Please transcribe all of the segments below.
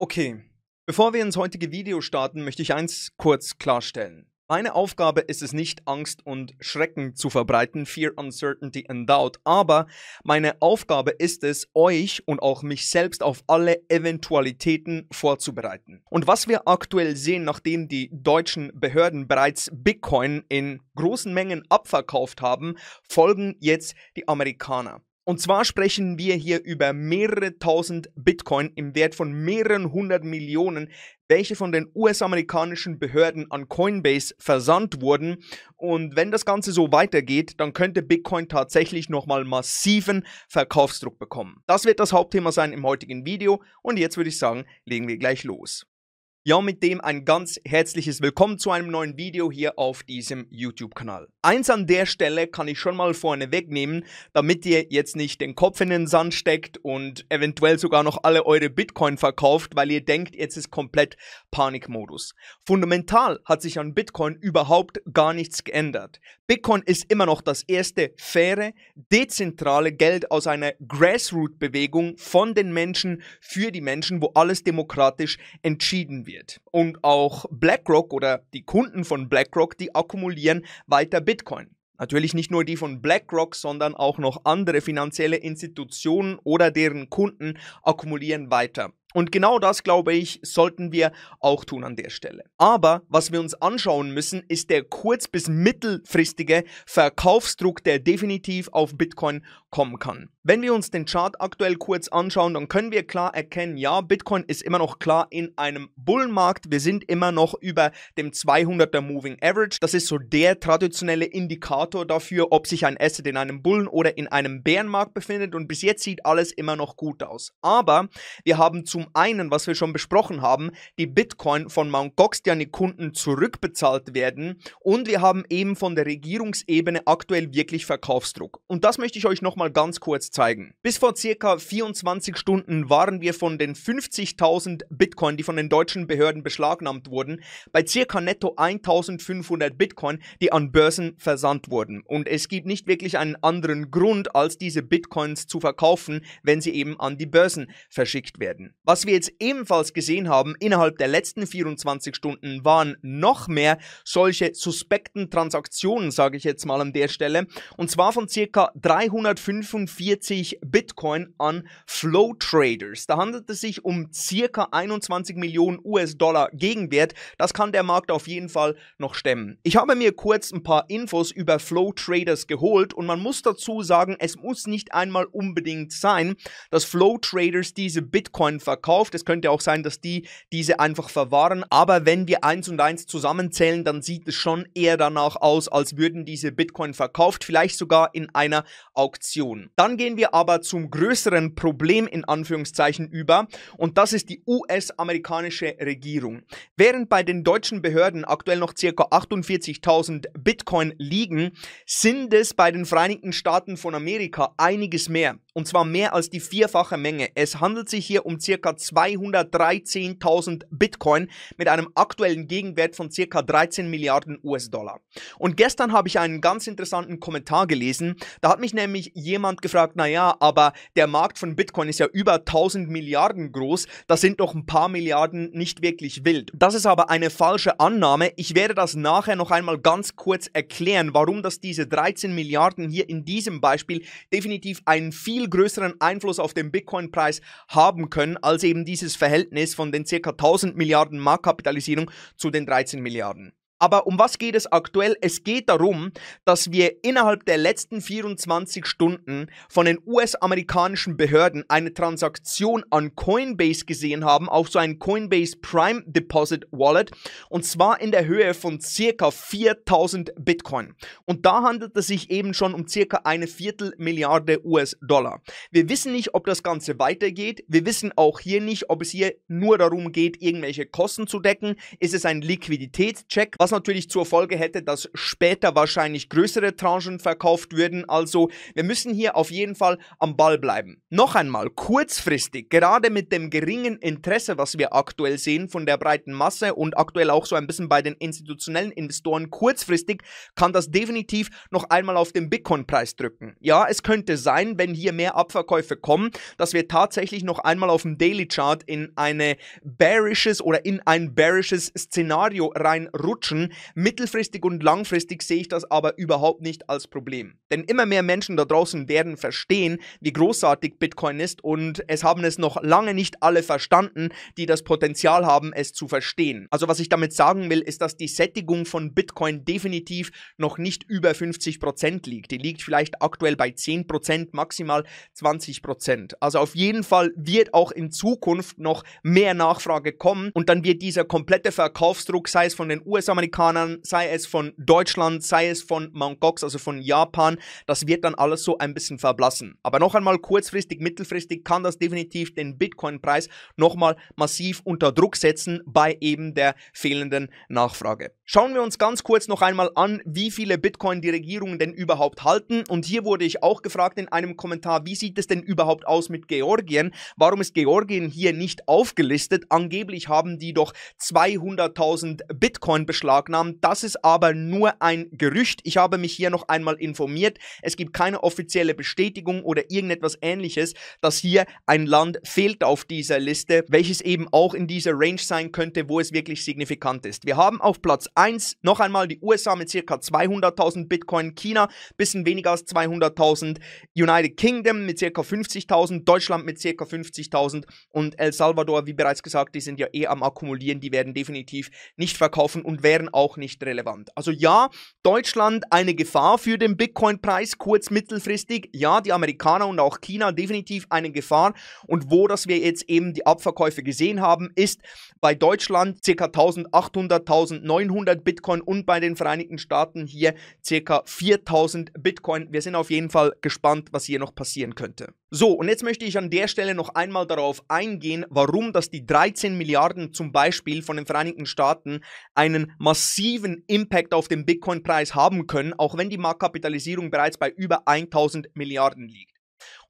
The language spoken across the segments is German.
Okay, bevor wir ins heutige Video starten, möchte ich eins kurz klarstellen. Meine Aufgabe ist es nicht, Angst und Schrecken zu verbreiten, Fear, Uncertainty and Doubt, aber meine Aufgabe ist es, euch und auch mich selbst auf alle Eventualitäten vorzubereiten. Und was wir aktuell sehen, nachdem die deutschen Behörden bereits Bitcoin in großen Mengen abverkauft haben, folgen jetzt die Amerikaner. Und zwar sprechen wir hier über mehrere tausend Bitcoin im Wert von mehreren hundert Millionen, welche von den US-amerikanischen Behörden an Coinbase versandt wurden. Und wenn das Ganze so weitergeht, dann könnte Bitcoin tatsächlich nochmal massiven Verkaufsdruck bekommen. Das wird das Hauptthema sein im heutigen Video. Und jetzt würde ich sagen, legen wir gleich los. Ja, mit dem ein ganz herzliches Willkommen zu einem neuen Video hier auf diesem YouTube-Kanal. Eins an der Stelle kann ich schon mal vorne wegnehmen, damit ihr jetzt nicht den Kopf in den Sand steckt und eventuell sogar noch alle eure Bitcoin verkauft, weil ihr denkt, jetzt ist komplett Panikmodus. Fundamental hat sich an Bitcoin überhaupt gar nichts geändert. Bitcoin ist immer noch das erste faire, dezentrale Geld aus einer Grassroot-Bewegung von den Menschen für die Menschen, wo alles demokratisch entschieden wird wird. Und auch BlackRock oder die Kunden von BlackRock, die akkumulieren weiter Bitcoin. Natürlich nicht nur die von BlackRock, sondern auch noch andere finanzielle Institutionen oder deren Kunden akkumulieren weiter. Und genau das, glaube ich, sollten wir auch tun an der Stelle. Aber was wir uns anschauen müssen, ist der kurz- bis mittelfristige Verkaufsdruck, der definitiv auf Bitcoin kommen kann. Wenn wir uns den Chart aktuell kurz anschauen, dann können wir klar erkennen, ja, Bitcoin ist immer noch klar in einem Bullenmarkt. Wir sind immer noch über dem 200er Moving Average. Das ist so der traditionelle Indikator dafür, ob sich ein Asset in einem Bullen- oder in einem Bärenmarkt befindet. Und bis jetzt sieht alles immer noch gut aus. Aber wir haben zum einen, was wir schon besprochen haben, die Bitcoin von Mt. Gox, die an die Kunden zurückbezahlt werden. Und wir haben eben von der Regierungsebene aktuell wirklich Verkaufsdruck. Und das möchte ich euch noch mal ganz kurz zeigen. Bis vor circa 24 Stunden waren wir von den 50.000 Bitcoin, die von den deutschen Behörden beschlagnahmt wurden, bei circa netto 1.500 Bitcoin, die an Börsen versandt wurden. Und es gibt nicht wirklich einen anderen Grund, als diese Bitcoins zu verkaufen, wenn sie eben an die Börsen verschickt werden. Was wir jetzt ebenfalls gesehen haben, innerhalb der letzten 24 Stunden waren noch mehr solche suspekten Transaktionen, sage ich jetzt mal an der Stelle, und zwar von circa 350 45 Bitcoin an Flow Traders. Da handelt es sich um circa 21 Millionen US-Dollar Gegenwert. Das kann der Markt auf jeden Fall noch stemmen. Ich habe mir kurz ein paar Infos über Flow Traders geholt und man muss dazu sagen, es muss nicht einmal unbedingt sein, dass Flow Traders diese Bitcoin verkauft. Es könnte auch sein, dass die diese einfach verwahren. Aber wenn wir eins und eins zusammenzählen, dann sieht es schon eher danach aus, als würden diese Bitcoin verkauft, vielleicht sogar in einer Auktion. Inflation. Dann gehen wir aber zum größeren Problem in Anführungszeichen über und das ist die US-amerikanische Regierung. Während bei den deutschen Behörden aktuell noch ca. 48.000 Bitcoin liegen, sind es bei den Vereinigten Staaten von Amerika einiges mehr und zwar mehr als die vierfache Menge. Es handelt sich hier um circa 213.000 Bitcoin mit einem aktuellen Gegenwert von circa 13 Milliarden US-Dollar. Und gestern habe ich einen ganz interessanten Kommentar gelesen. Da hat mich nämlich jemand gefragt, naja, aber der Markt von Bitcoin ist ja über 1000 Milliarden groß. Das sind doch ein paar Milliarden nicht wirklich wild. Das ist aber eine falsche Annahme. Ich werde das nachher noch einmal ganz kurz erklären, warum das diese 13 Milliarden hier in diesem Beispiel definitiv ein viel größeren Einfluss auf den Bitcoin-Preis haben können, als eben dieses Verhältnis von den ca. 1000 Milliarden Marktkapitalisierung zu den 13 Milliarden. Aber um was geht es aktuell? Es geht darum, dass wir innerhalb der letzten 24 Stunden von den US-amerikanischen Behörden eine Transaktion an Coinbase gesehen haben, auf so ein Coinbase Prime Deposit Wallet, und zwar in der Höhe von circa 4000 Bitcoin. Und da handelt es sich eben schon um circa eine Viertelmilliarde US-Dollar. Wir wissen nicht, ob das Ganze weitergeht. Wir wissen auch hier nicht, ob es hier nur darum geht, irgendwelche Kosten zu decken. Ist es ein Liquiditätscheck? Was was natürlich zur Folge hätte, dass später wahrscheinlich größere Tranchen verkauft würden. Also wir müssen hier auf jeden Fall am Ball bleiben. Noch einmal, kurzfristig, gerade mit dem geringen Interesse, was wir aktuell sehen von der breiten Masse und aktuell auch so ein bisschen bei den institutionellen Investoren, kurzfristig kann das definitiv noch einmal auf den Bitcoin-Preis drücken. Ja, es könnte sein, wenn hier mehr Abverkäufe kommen, dass wir tatsächlich noch einmal auf dem Daily Chart in eine bearishes oder in ein bearishes Szenario reinrutschen Menschen. Mittelfristig und langfristig sehe ich das aber überhaupt nicht als Problem. Denn immer mehr Menschen da draußen werden verstehen, wie großartig Bitcoin ist und es haben es noch lange nicht alle verstanden, die das Potenzial haben, es zu verstehen. Also was ich damit sagen will, ist, dass die Sättigung von Bitcoin definitiv noch nicht über 50% liegt. Die liegt vielleicht aktuell bei 10%, maximal 20%. Also auf jeden Fall wird auch in Zukunft noch mehr Nachfrage kommen und dann wird dieser komplette Verkaufsdruck, sei es von den US-Amerikanern, Amerikanern, sei es von Deutschland, sei es von Mount Gox, also von Japan, das wird dann alles so ein bisschen verblassen. Aber noch einmal kurzfristig, mittelfristig kann das definitiv den Bitcoin-Preis nochmal massiv unter Druck setzen bei eben der fehlenden Nachfrage. Schauen wir uns ganz kurz noch einmal an, wie viele Bitcoin die Regierungen denn überhaupt halten. Und hier wurde ich auch gefragt in einem Kommentar, wie sieht es denn überhaupt aus mit Georgien? Warum ist Georgien hier nicht aufgelistet? Angeblich haben die doch 200.000 Bitcoin beschlagen beschlagnahmen. Das ist aber nur ein Gerücht. Ich habe mich hier noch einmal informiert. Es gibt keine offizielle Bestätigung oder irgendetwas ähnliches, dass hier ein Land fehlt auf dieser Liste, welches eben auch in dieser Range sein könnte, wo es wirklich signifikant ist. Wir haben auf Platz 1 noch einmal die USA mit ca. 200.000 Bitcoin, China bisschen weniger als 200.000, United Kingdom mit ca. 50.000, Deutschland mit ca. 50.000 und El Salvador, wie bereits gesagt, die sind ja eh am Akkumulieren, die werden definitiv nicht verkaufen und wären auch nicht relevant. Also ja, Deutschland eine Gefahr für den Bitcoin-Preis kurz mittelfristig. Ja, die Amerikaner und auch China definitiv eine Gefahr. Und wo das wir jetzt eben die Abverkäufe gesehen haben, ist bei Deutschland ca. 1800, 1900 Bitcoin und bei den Vereinigten Staaten hier ca. 4000 Bitcoin. Wir sind auf jeden Fall gespannt, was hier noch passieren könnte. So, und jetzt möchte ich an der Stelle noch einmal darauf eingehen, warum das die 13 Milliarden zum Beispiel von den Vereinigten Staaten einen massiven Impact auf den Bitcoin-Preis haben können, auch wenn die Marktkapitalisierung bereits bei über 1000 Milliarden liegt.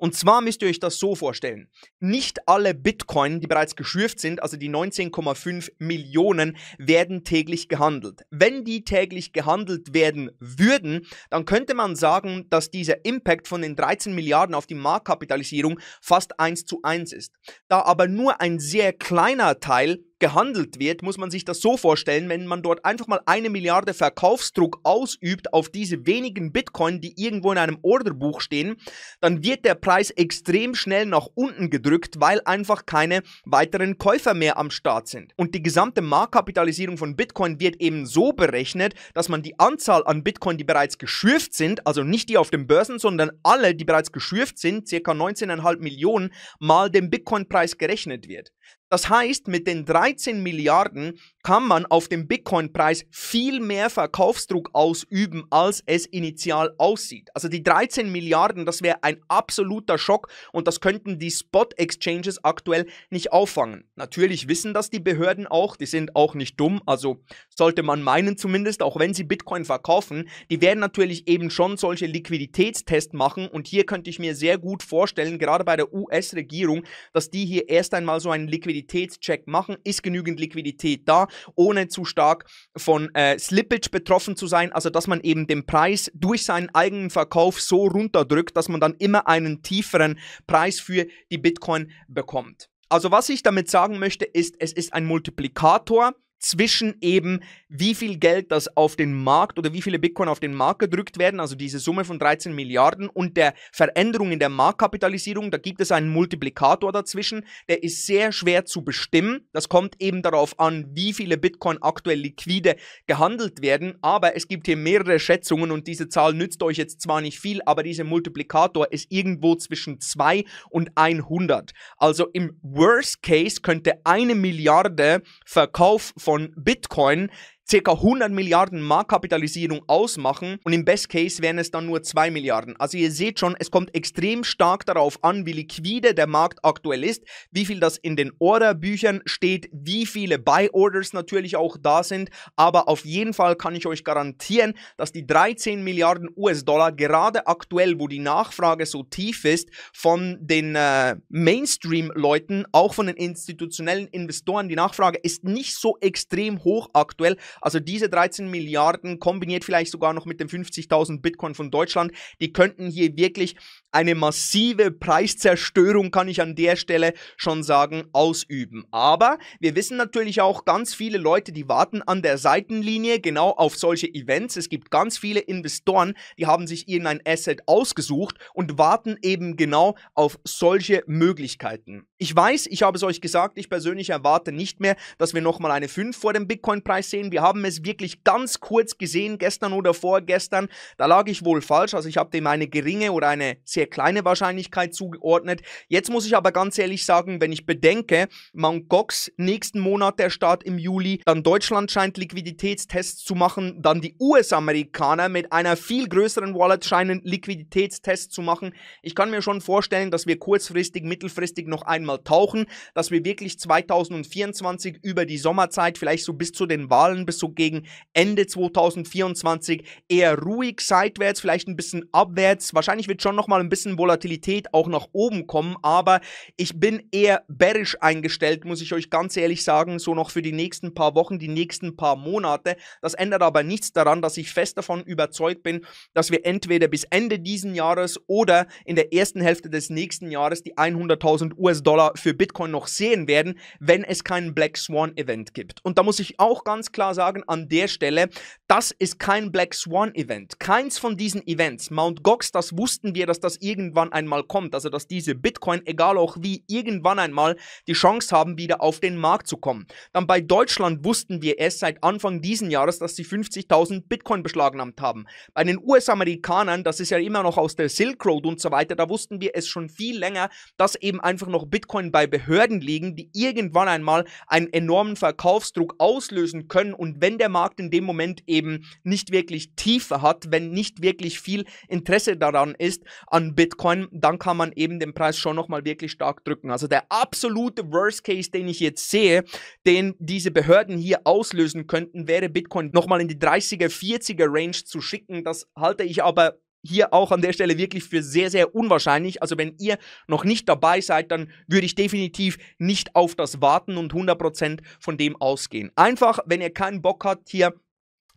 Und zwar müsst ihr euch das so vorstellen. Nicht alle Bitcoin, die bereits geschürft sind, also die 19,5 Millionen, werden täglich gehandelt. Wenn die täglich gehandelt werden würden, dann könnte man sagen, dass dieser Impact von den 13 Milliarden auf die Marktkapitalisierung fast 1 zu 1 ist. Da aber nur ein sehr kleiner Teil gehandelt wird, muss man sich das so vorstellen, wenn man dort einfach mal eine Milliarde Verkaufsdruck ausübt auf diese wenigen Bitcoin, die irgendwo in einem Orderbuch stehen, dann wird der Preis Preis extrem schnell nach unten gedrückt, weil einfach keine weiteren Käufer mehr am Start sind. Und die gesamte Marktkapitalisierung von Bitcoin wird eben so berechnet, dass man die Anzahl an Bitcoin, die bereits geschürft sind, also nicht die auf den Börsen, sondern alle, die bereits geschürft sind, ca. 19,5 Millionen, mal dem Bitcoin-Preis gerechnet wird. Das heißt, mit den 13 Milliarden kann man auf dem Bitcoin-Preis viel mehr Verkaufsdruck ausüben, als es initial aussieht. Also die 13 Milliarden, das wäre ein absoluter Schock und das könnten die Spot-Exchanges aktuell nicht auffangen. Natürlich wissen das die Behörden auch, die sind auch nicht dumm, also sollte man meinen zumindest, auch wenn sie Bitcoin verkaufen, die werden natürlich eben schon solche Liquiditätstests machen und hier könnte ich mir sehr gut vorstellen, gerade bei der US-Regierung, dass die hier erst einmal so einen Liquiditätstest Liquiditätscheck machen, ist genügend Liquidität da, ohne zu stark von äh, Slippage betroffen zu sein, also dass man eben den Preis durch seinen eigenen Verkauf so runterdrückt, dass man dann immer einen tieferen Preis für die Bitcoin bekommt. Also was ich damit sagen möchte, ist, es ist ein Multiplikator zwischen eben, wie viel Geld das auf den Markt oder wie viele Bitcoin auf den Markt gedrückt werden, also diese Summe von 13 Milliarden und der Veränderung in der Marktkapitalisierung, da gibt es einen Multiplikator dazwischen, der ist sehr schwer zu bestimmen. Das kommt eben darauf an, wie viele Bitcoin aktuell liquide gehandelt werden, aber es gibt hier mehrere Schätzungen und diese Zahl nützt euch jetzt zwar nicht viel, aber dieser Multiplikator ist irgendwo zwischen 2 und 100. Also im Worst Case könnte eine Milliarde Verkauf von Bitcoin circa 100 Milliarden Marktkapitalisierung ausmachen und im Best Case wären es dann nur 2 Milliarden. Also ihr seht schon, es kommt extrem stark darauf an, wie liquide der Markt aktuell ist, wie viel das in den Orderbüchern steht, wie viele Buy-Orders natürlich auch da sind, aber auf jeden Fall kann ich euch garantieren, dass die 13 Milliarden US-Dollar gerade aktuell, wo die Nachfrage so tief ist, von den äh, Mainstream-Leuten, auch von den institutionellen Investoren, die Nachfrage ist nicht so extrem hoch aktuell, also diese 13 Milliarden kombiniert vielleicht sogar noch mit den 50.000 Bitcoin von Deutschland, die könnten hier wirklich eine massive Preiszerstörung, kann ich an der Stelle schon sagen, ausüben. Aber wir wissen natürlich auch ganz viele Leute, die warten an der Seitenlinie genau auf solche Events. Es gibt ganz viele Investoren, die haben sich irgendein Asset ausgesucht und warten eben genau auf solche Möglichkeiten. Ich weiß, ich habe es euch gesagt, ich persönlich erwarte nicht mehr, dass wir nochmal eine 5 vor dem Bitcoin-Preis sehen. Wir haben es wirklich ganz kurz gesehen, gestern oder vorgestern. Da lag ich wohl falsch. Also ich habe dem eine geringe oder eine sehr sehr kleine Wahrscheinlichkeit zugeordnet. Jetzt muss ich aber ganz ehrlich sagen, wenn ich bedenke, Mt. Gox nächsten Monat der Start im Juli, dann Deutschland scheint Liquiditätstests zu machen, dann die US-Amerikaner mit einer viel größeren Wallet scheinen Liquiditätstests zu machen. Ich kann mir schon vorstellen, dass wir kurzfristig, mittelfristig noch einmal tauchen, dass wir wirklich 2024 über die Sommerzeit, vielleicht so bis zu den Wahlen, bis so gegen Ende 2024 eher ruhig seitwärts, vielleicht ein bisschen abwärts. Wahrscheinlich wird schon nochmal ein einem bisschen Volatilität auch nach oben kommen, aber ich bin eher bearish eingestellt, muss ich euch ganz ehrlich sagen, so noch für die nächsten paar Wochen, die nächsten paar Monate. Das ändert aber nichts daran, dass ich fest davon überzeugt bin, dass wir entweder bis Ende diesen Jahres oder in der ersten Hälfte des nächsten Jahres die 100.000 US-Dollar für Bitcoin noch sehen werden, wenn es keinen Black Swan-Event gibt. Und da muss ich auch ganz klar sagen, an der Stelle, das ist kein Black Swan-Event. Keins von diesen Events. Mount Gox, das wussten wir, dass das irgendwann einmal kommt. Also dass diese Bitcoin, egal auch wie, irgendwann einmal die Chance haben, wieder auf den Markt zu kommen. Dann bei Deutschland wussten wir es seit Anfang diesen Jahres, dass sie 50.000 Bitcoin beschlagnahmt haben. Bei den US-Amerikanern, das ist ja immer noch aus der Silk Road und so weiter, da wussten wir es schon viel länger, dass eben einfach noch Bitcoin bei Behörden liegen, die irgendwann einmal einen enormen Verkaufsdruck auslösen können. Und wenn der Markt in dem Moment eben nicht wirklich Tiefe hat, wenn nicht wirklich viel Interesse daran ist, an Bitcoin, dann kann man eben den Preis schon nochmal wirklich stark drücken. Also der absolute Worst Case, den ich jetzt sehe, den diese Behörden hier auslösen könnten, wäre Bitcoin nochmal in die 30er, 40er Range zu schicken. Das halte ich aber hier auch an der Stelle wirklich für sehr, sehr unwahrscheinlich. Also wenn ihr noch nicht dabei seid, dann würde ich definitiv nicht auf das warten und 100% von dem ausgehen. Einfach, wenn ihr keinen Bock habt, hier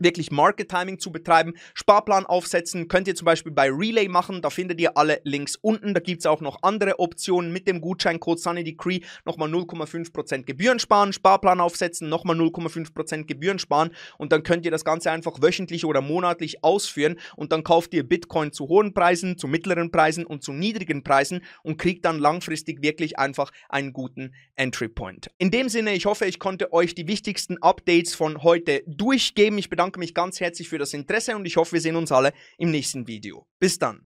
wirklich Market Timing zu betreiben. Sparplan aufsetzen könnt ihr zum Beispiel bei Relay machen. Da findet ihr alle Links unten. Da gibt es auch noch andere Optionen mit dem Gutscheincode SunnyDecree. Nochmal 0,5% Gebühren sparen, Sparplan aufsetzen, nochmal 0,5% Gebühren sparen. Und dann könnt ihr das Ganze einfach wöchentlich oder monatlich ausführen. Und dann kauft ihr Bitcoin zu hohen Preisen, zu mittleren Preisen und zu niedrigen Preisen und kriegt dann langfristig wirklich einfach einen guten Entry Point. In dem Sinne, ich hoffe, ich konnte euch die wichtigsten Updates von heute durchgeben. Ich bedanke bedanke mich ganz herzlich für das Interesse und ich hoffe, wir sehen uns alle im nächsten Video. Bis dann.